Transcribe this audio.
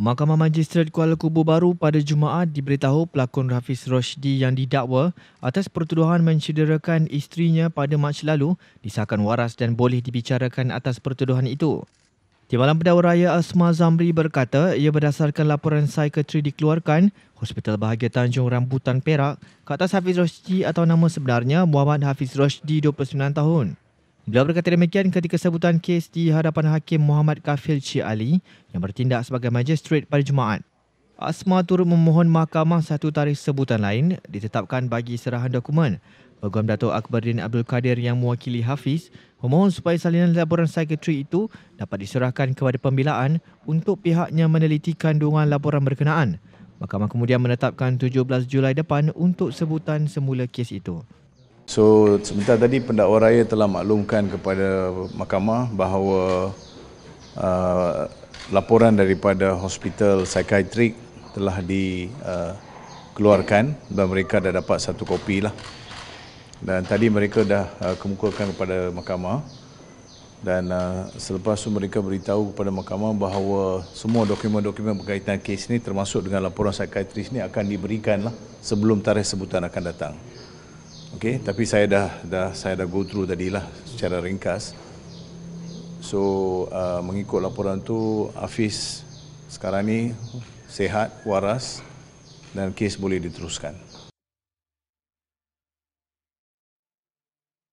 Mahkamah Majistret Kuala Kubu Baru pada Jumaat diberitahu pelakon Hafiz Rosdi yang didakwa atas pertuduhan mencederakan isterinya pada Mac lalu disahkan waras dan boleh dibicarakan atas pertuduhan itu. Di malam pendawa raya Asma Zamri berkata ia berdasarkan laporan psikiatri dikeluarkan Hospital Bahagia Tanjung Rambutan Perak ke atas Hafiz Rosdi atau nama sebenarnya Muhammad Hafiz Rosdi 29 tahun. Beliau berkata demikian ketika sebutan kes di hadapan Hakim Muhammad Kafil Chi Ali yang bertindak sebagai magistrate pada Jumaat. Asma turut memohon mahkamah satu tarikh sebutan lain ditetapkan bagi serahan dokumen. Peguam Dato' Akbarin Abdul Kadir yang mewakili Hafiz memohon supaya salinan laporan sekretari itu dapat diserahkan kepada pembelaan untuk pihaknya meneliti kandungan laporan berkenaan. Mahkamah kemudian menetapkan 17 Julai depan untuk sebutan semula kes itu. So sebentar tadi pendakwa raya telah maklumkan kepada mahkamah bahawa uh, laporan daripada hospital psikiatrik telah dikeluarkan uh, dan mereka dah dapat satu kopi lah. Dan tadi mereka dah uh, kemukakan kepada mahkamah dan uh, selepas itu mereka beritahu kepada mahkamah bahawa semua dokumen-dokumen berkaitan kes ini termasuk dengan laporan psikiatris ini akan diberikan lah sebelum tarikh sebutan akan datang. Okay, tapi saya dah dah saya dah go through lah secara ringkas. So, uh, mengikut laporan tu Afis sekarang ni sehat, waras dan kes boleh diteruskan.